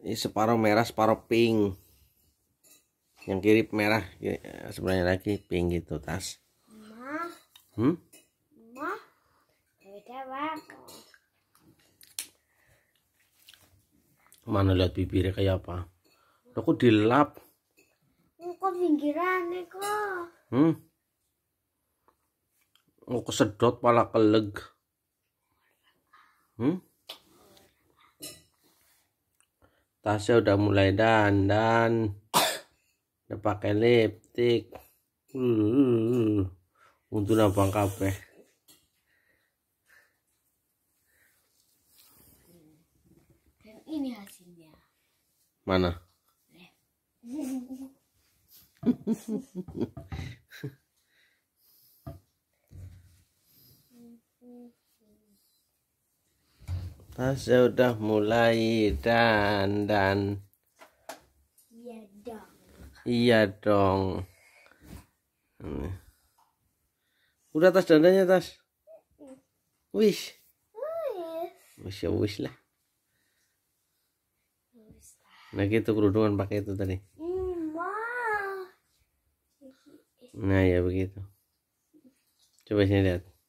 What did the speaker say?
ini separuh merah separuh pink yang kiri merah sebenarnya lagi pink gitu tas hmm mana lihat bibirnya kayak apa Loh, kok dilap kok pinggirannya kok hmm kok sedot pala keleg hmm tasnya udah mulai dan dan udah pakai lipstick hmm, uh, untuk nampang kape. dan ini hasilnya mana eh. Nah, saya udah mulai dan dan. Iya dong. Iya dong. Udah tas dandanya tas. Wish. Wish. ya wish lah. Nah gitu kerudungan pakai itu tadi. Nah ya begitu. Coba sini lihat.